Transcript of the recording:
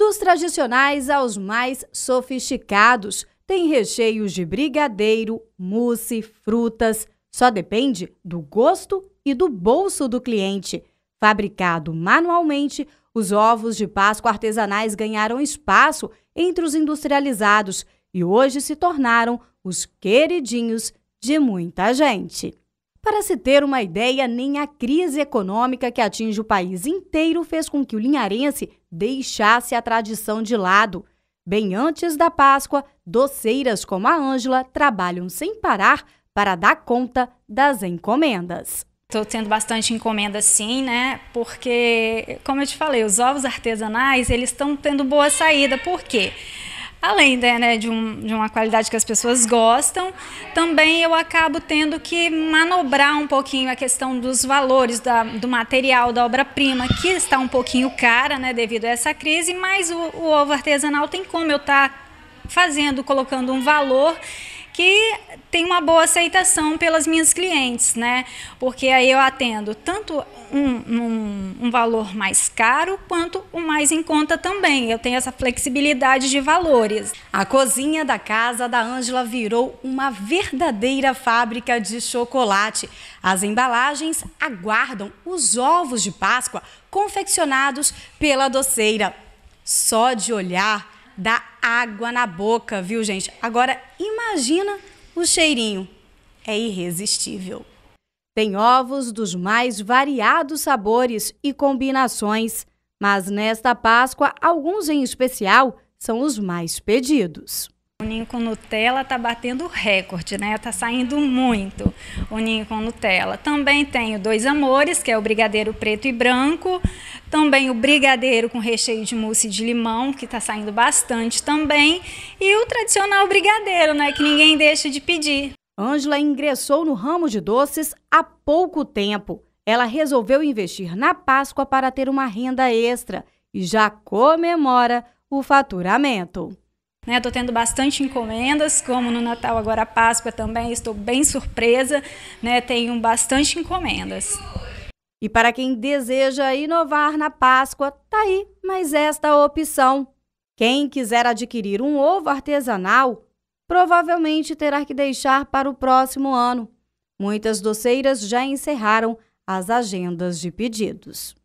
Dos tradicionais aos mais sofisticados, tem recheios de brigadeiro, mousse, frutas. Só depende do gosto e do bolso do cliente. Fabricado manualmente, os ovos de Páscoa artesanais ganharam espaço entre os industrializados e hoje se tornaram os queridinhos de muita gente. Para se ter uma ideia, nem a crise econômica que atinge o país inteiro fez com que o linharense deixasse a tradição de lado. Bem antes da Páscoa, doceiras como a Ângela trabalham sem parar para dar conta das encomendas. Estou tendo bastante encomenda sim, né? Porque, como eu te falei, os ovos artesanais, eles estão tendo boa saída. Por quê? Porque além né, né, de, um, de uma qualidade que as pessoas gostam, também eu acabo tendo que manobrar um pouquinho a questão dos valores da, do material, da obra-prima, que está um pouquinho cara né, devido a essa crise, mas o, o ovo artesanal tem como eu estar tá fazendo, colocando um valor que tem uma boa aceitação pelas minhas clientes, né? Porque aí eu atendo tanto um, um, um valor mais caro quanto o mais em conta também. Eu tenho essa flexibilidade de valores. A cozinha da casa da Ângela virou uma verdadeira fábrica de chocolate. As embalagens aguardam os ovos de Páscoa confeccionados pela doceira. Só de olhar dá água na boca, viu, gente? Agora, imagina o cheirinho. É irresistível. Tem ovos dos mais variados sabores e combinações, mas nesta Páscoa, alguns em especial são os mais pedidos. O ninho com Nutella está batendo recorde, né? Está saindo muito o ninho com Nutella. Também tenho Dois Amores, que é o brigadeiro preto e branco. Também o brigadeiro com recheio de mousse de limão, que está saindo bastante também. E o tradicional brigadeiro, né, que ninguém deixa de pedir. Ângela ingressou no ramo de doces há pouco tempo. Ela resolveu investir na Páscoa para ter uma renda extra e já comemora o faturamento. Estou né, tendo bastante encomendas, como no Natal agora a Páscoa também, estou bem surpresa, né, tenho bastante encomendas. E para quem deseja inovar na Páscoa, tá aí mais esta opção. Quem quiser adquirir um ovo artesanal, provavelmente terá que deixar para o próximo ano. Muitas doceiras já encerraram as agendas de pedidos.